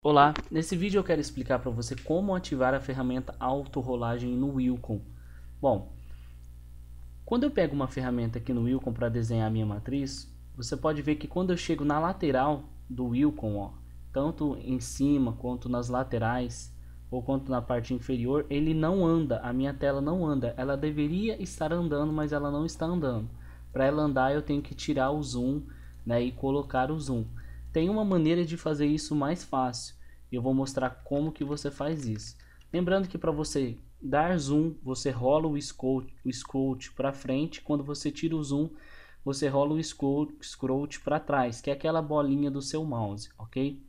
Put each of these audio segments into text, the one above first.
Olá, nesse vídeo eu quero explicar para você como ativar a ferramenta autorrolagem no Wilcom. Bom, quando eu pego uma ferramenta aqui no Wilcom para desenhar a minha matriz, você pode ver que quando eu chego na lateral do Wilcom, ó, tanto em cima quanto nas laterais ou quanto na parte inferior, ele não anda, a minha tela não anda. Ela deveria estar andando, mas ela não está andando. Para ela andar eu tenho que tirar o zoom né, e colocar o zoom. Tem uma maneira de fazer isso mais fácil e eu vou mostrar como que você faz isso. Lembrando que para você dar zoom, você rola o scroll, o scroll para frente, quando você tira o zoom, você rola o scroll, scroll para trás, que é aquela bolinha do seu mouse, ok?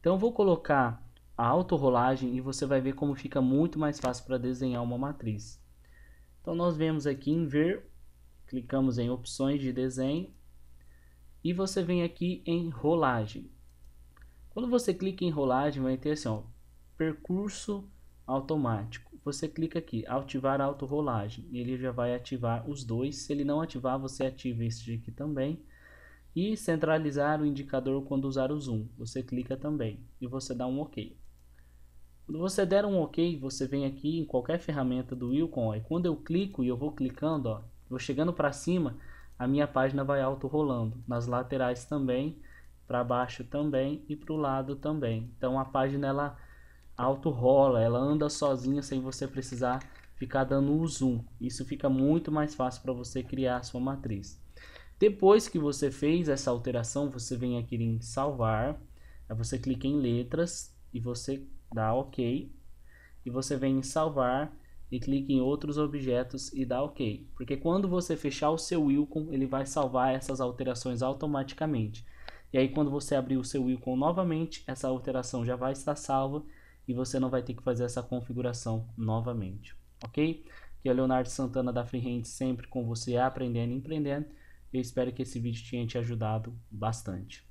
Então vou colocar a autorrolagem e você vai ver como fica muito mais fácil para desenhar uma matriz. Então nós vemos aqui em ver, clicamos em opções de desenho e você vem aqui em rolagem. Quando você clica em rolagem, vai ter assim, ó, percurso automático. Você clica aqui, ativar rolagem Ele já vai ativar os dois. Se ele não ativar, você ativa este aqui também. E centralizar o indicador quando usar o zoom. Você clica também e você dá um OK. Quando você der um OK, você vem aqui em qualquer ferramenta do Wilcon. e quando eu clico e eu vou clicando, ó, vou chegando para cima, a minha página vai auto-rolando. Nas laterais também, para baixo também e para o lado também. Então a página ela auto-rola, ela anda sozinha sem você precisar ficar dando o zoom. Isso fica muito mais fácil para você criar a sua matriz. Depois que você fez essa alteração, você vem aqui em salvar, aí você clica em letras e você dá OK e você vem em salvar e clique em outros objetos e dá OK, porque quando você fechar o seu Wilcom, ele vai salvar essas alterações automaticamente. E aí quando você abrir o seu Wilcom novamente, essa alteração já vai estar salva e você não vai ter que fazer essa configuração novamente, ok? Que é Leonardo Santana da Freehand sempre com você aprendendo e empreendendo. Eu espero que esse vídeo tenha te ajudado bastante.